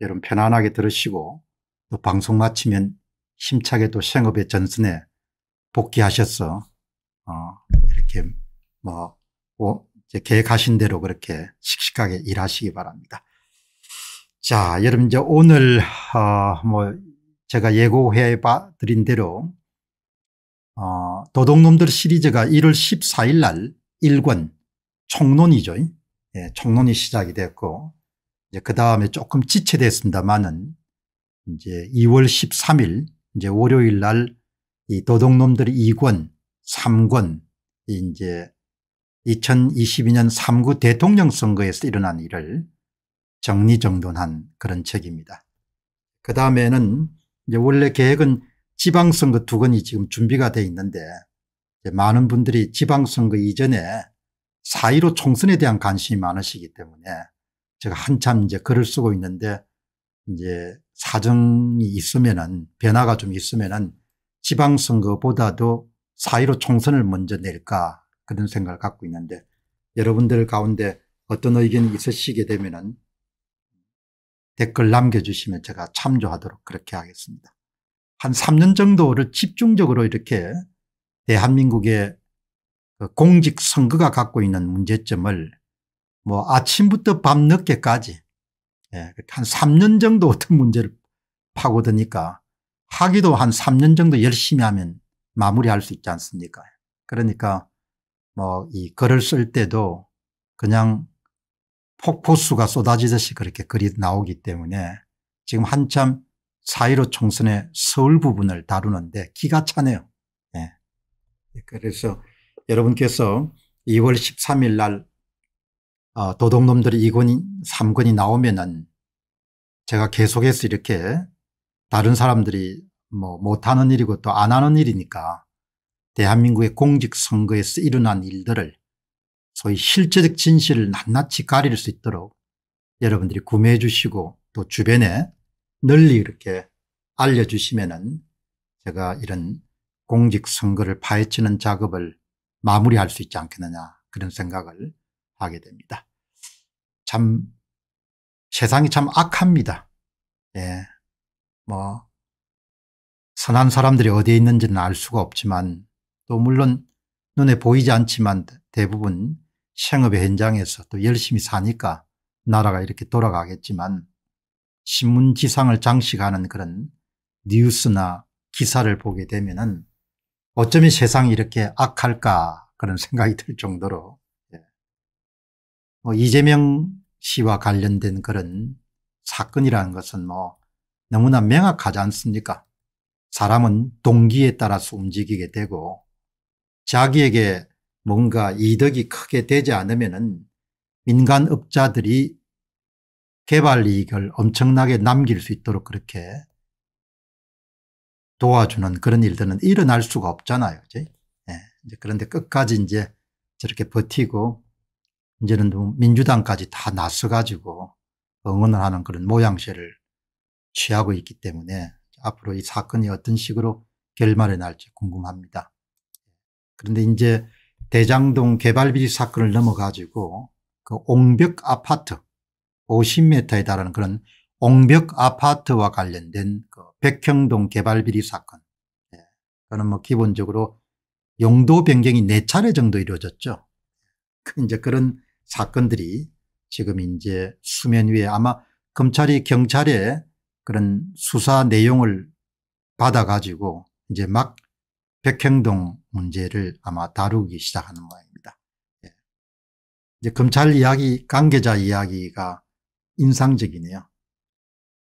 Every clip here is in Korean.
여러분 편안하게 들으시고 또 방송 마치면 힘차게 또 생업의 전선에 복귀하셔서 어 이렇게 뭐 이제 계획하신 대로 그렇게 씩씩하게 일하시기 바랍니다. 자, 여러분 이제 오늘 어뭐 제가 예고해 드린 대로 어 도둑놈들 시리즈가 1월 14일 날 1권 총론이죠. 예, 총론이 시작이 됐고 이제 그 다음에 조금 지체됐습니다만은 이제 2월 13일 이제 월요일 날 이 도둑놈들 이 2권 3권 이제 2022년 3구 대통령 선거에서 일어난 일을 정리정돈한 그런 책입니다. 그 다음에는 이제 원래 계획은 지방선거 두 건이 지금 준비가 돼 있는데 많은 분들이 지방선거 이전에 4.15 총선에 대한 관심이 많으시기 때문에 제가 한참 이제 글을 쓰고 있는데 이제 사정이 있으면은 변화가 좀 있으면은 지방선거보다도 사의로 총선을 먼저 낼까 그런 생각을 갖고 있는데 여러분들 가운데 어떤 의견이 있으시게 되면은 댓글 남겨주시면 제가 참조하도록 그렇게 하겠습니다. 한 3년 정도를 집중적으로 이렇게 대한민국의 그 공직선거가 갖고 있는 문제점을 뭐 아침부터 밤늦게까지 예, 한 3년 정도 어떤 문제를 파고드니까 하기도 한 3년 정도 열심히 하면 마무리할 수 있지 않습니까 그러니까 뭐이 글을 쓸 때도 그냥 폭포수가 쏟아지듯이 그렇게 글이 나오기 때문에 지금 한참 4.15 총선의 서울 부분을 다루는데 기가 차네요. 네. 그래서 여러분께서 2월 13일 날 어, 도둑놈들이 2군, 3권이 나오면은 제가 계속해서 이렇게 다른 사람들이 뭐 못하는 일이고 또 안 하는 일이니까 대한민국의 공직선거에서 일어난 일들을 소위 실제적 진실을 낱낱이 가릴 수 있도록 여러분들이 구매해 주시고 또 주변에 널리 이렇게 알려주시면은 제가 이런 공직선거를 파헤치는 작업을 마무리할 수 있지 않겠느냐 그런 생각을 하게 됩니다. 참 세상이 참 악합니다. 예. 뭐 선한 사람들이 어디에 있는지는 알 수가 없지만 또 물론 눈에 보이지 않지만 대부분 생업의 현장에서 또 열심히 사니까 나라가 이렇게 돌아가겠지만 신문지상을 장식하는 그런 뉴스나 기사를 보게 되면 은 어쩌면 세상이 이렇게 악할까 그런 생각이 들 정도로 뭐 이재명 씨와 관련된 그런 사건이라는 것은 뭐 너무나 명확하지 않습니까? 사람은 동기에 따라서 움직이게 되고 자기에게 뭔가 이득이 크게 되지 않으면 민간업자들이 개발 이익을 엄청나게 남길 수 있도록 그렇게 도와주는 그런 일들은 일어날 수가 없잖아요. 이제. 예. 이제 그런데 끝까지 이제 저렇게 버티고 이제는 뭐 민주당까지 다 나서 가지고 응원을 하는 그런 모양새를 취하고 있기 때문에 앞으로 이 사건이 어떤 식으로 결말이 날지 궁금합니다. 그런데 이제 대장동 개발비리 사건을 넘어가지고 그 옹벽 아파트 50m에 달하는 그런 옹벽 아파트와 관련된 그 백형동 개발비리 사건. 예. 그는 뭐 기본적으로 용도 변경이 4차례 정도 이루어졌죠. 그 이제 그런 사건들이 지금 이제 수면 위에 아마 검찰이 경찰의 그런 수사 내용을 받아가지고 이제 막 백행동 문제를 아마 다루기 시작하는 모양입니다. 예. 이제 검찰 이야기 관계자 이야기가 인상적이네요.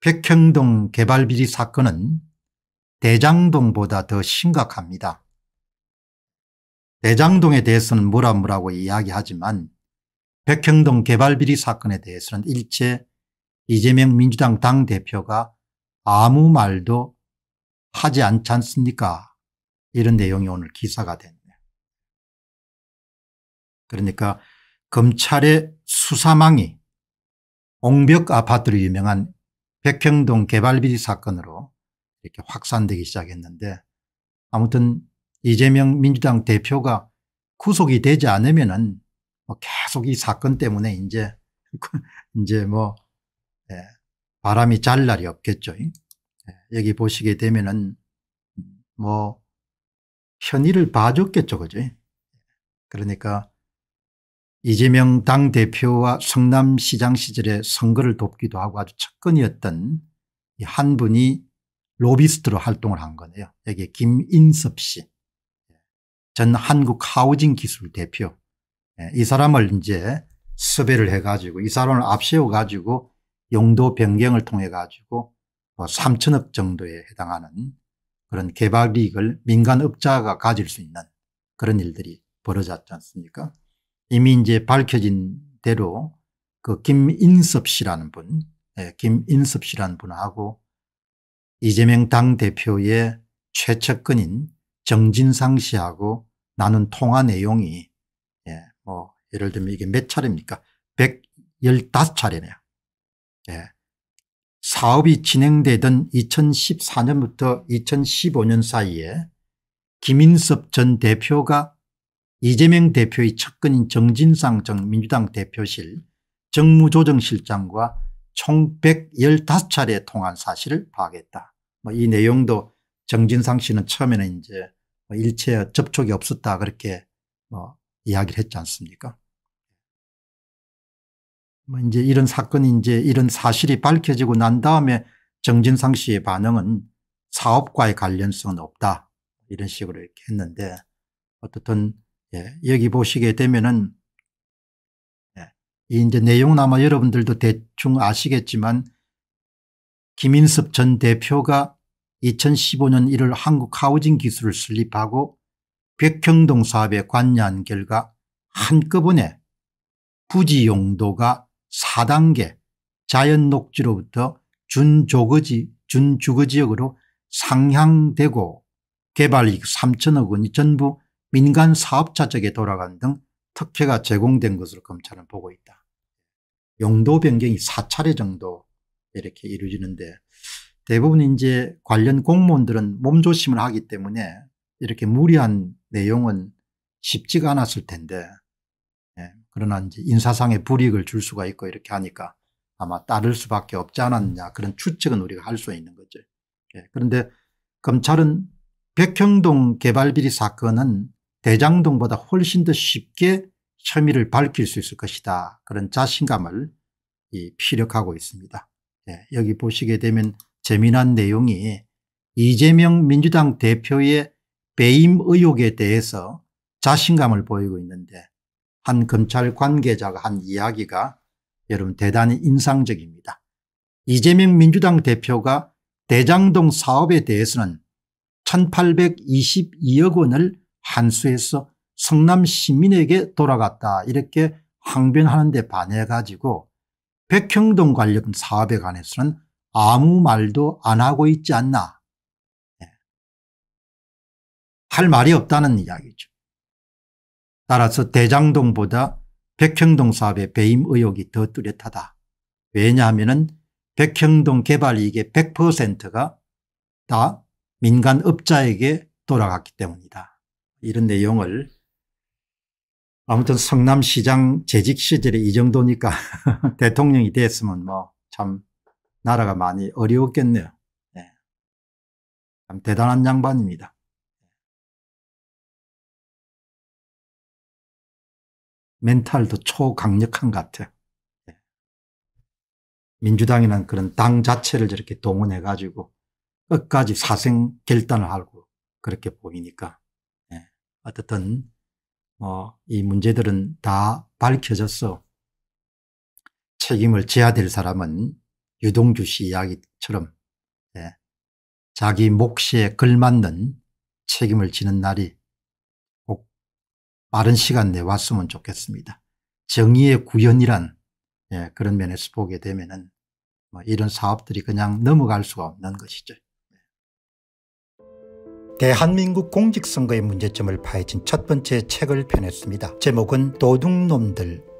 백행동 개발 비리 사건은 대장동보다 더 심각합니다. 대장동에 대해서는 뭐라 뭐라고 이야기하지만 백형동 개발비리 사건에 대해서는 일체 이재명 민주당 당대표가 아무 말도 하지 않지 않습니까 이런 내용이 오늘 기사가 됐네 요 그러니까 검찰의 수사망이 옹벽 아파트로 유명한 백형동 개발비리 사건으로 이렇게 확산되기 시작했는데 아무튼 이재명 민주당 대표가 구속이 되지 않으면 은뭐 계속 이 사건 때문에 이제 이제 뭐 예, 바람이 잘 날이 없겠죠. 예, 여기 보시게 되면은 뭐 현의를 봐줬겠죠. 그죠? 그러니까 이재명 당대표와 성남시장 시절에 선거를 돕기도 하고 아주 첫근이었던 한 분이 로비스트로 활동을 한 거네요. 여기 김인섭 씨. 예, 전 한국 하우징 기술 대표. 예, 이 사람을 이제 섭외를 해 가지고 이 사람을 앞세워 가지고 용도 변경을 통해 가지고 3천억 뭐 정도에 해당하는 그런 개발 이익을 민간업자가 가질 수 있는 그런 일들이 벌어졌지 않습니까 이미 이제 밝혀진 대로 그 김인섭 씨라는 분 네, 김인섭 씨라는 분하고 이재명 당대표의 최측근인 정진상 씨하고 나눈 통화 내용이 뭐 예를 들면 이게 몇 차례입니까? 115차례네요. 예. 사업이 진행되던 2014년부터 2015년 사이에 김인섭 전 대표가 이재명 대표의 측근인 정진상 전 민주당 대표실 정무조정실장과 총 115차례 통한 사실을 파악했다. 뭐이 내용도 정진상 씨는 처음에는 이제 뭐 일체 접촉이 없었다 그렇게 뭐 이야기를 했지 않습니까? 뭐 이제 이런 사건이 이제 이런 사실이 밝혀지고 난 다음에 정진상 씨의 반응은 사업과의 관련성은 없다. 이런 식으로 이렇게 했는데 어떻든 예, 여기 보시게 되면은 예, 이 이제 내용은 아마 여러분들도 대충 아시겠지만 김인섭 전 대표가 2015년 1월 한국 하우징 기술을 설립하고 백형동 사업에 관여한 결과 한꺼번에 부지 용도가 4단계 자연 녹지로부터 준조거지 준주거지역으로 상향되고 개발이익 3천억 원이 전부 민간 사업자 쪽에 돌아간 등 특혜가 제공된 것으로 검찰은 보고 있다. 용도 변경이 4차례 정도 이렇게 이루어지는데 대부분 이제 관련 공무원들은 몸조심을 하기 때문에 이렇게 무리한 내용은 쉽지가 않았을 텐데 예, 그러나 이제 인사상의 불이익을 줄 수가 있고 이렇게 하니까 아마 따를 수밖에 없지 않았냐 그런 추측은 우리가 할 수 있는 거죠. 예, 그런데 검찰은 백형동 개발비리 사건은 대장동보다 훨씬 더 쉽게 혐의를 밝힐 수 있을 것이다 그런 자신감을 이 피력하고 있습니다. 예, 여기 보시게 되면 재미난 내용이 이재명 민주당 대표의 배임 의혹에 대해서 자신감을 보이고 있는데 한 검찰 관계자가 한 이야기가 여러분 대단히 인상적입니다. 이재명 민주당 대표가 대장동 사업에 대해서는 1822억 원을 한수해서 성남 시민에게 돌아갔다 이렇게 항변하는 데 반해 가지고 백형동 관련 사업에 관해서는 아무 말도 안 하고 있지 않나 할 말이 없다는 이야기죠. 따라서 대장동보다 백형동 사업의 배임 의혹이 더 뚜렷하다. 왜냐하면 백형동 개발 이익의 100%가 다 민간 업자에게 돌아갔기 때문이다. 이런 내용을 아무튼 성남시장 재직 시절에 이 정도니까 대통령이 됐으면 뭐 참 나라가 많이 어려웠겠네요. 네. 참 대단한 양반입니다. 멘탈도 초강력한 것 같아요. 네. 민주당이란 그런 당 자체를 저렇게 동원해가지고 끝까지 사생 결단을 하고 그렇게 보이니까 예. 네. 어쨌든 뭐 이 문제들은 다 밝혀져서 책임을 져야 될 사람은 유동주 씨 이야기처럼 예. 자기 몫에 걸맞는 책임을 지는 날이 빠른 시간 내에 왔으면 좋겠습니다. 정의의 구현이란 예, 그런 면에서 보게 되면은 뭐 이런 사업들이 그냥 넘어갈 수가 없는 것이죠. 예. 대한민국 공직선거의 문제점을 파헤친 첫 번째 책을 펴냈습니다. 제목은 도둑놈들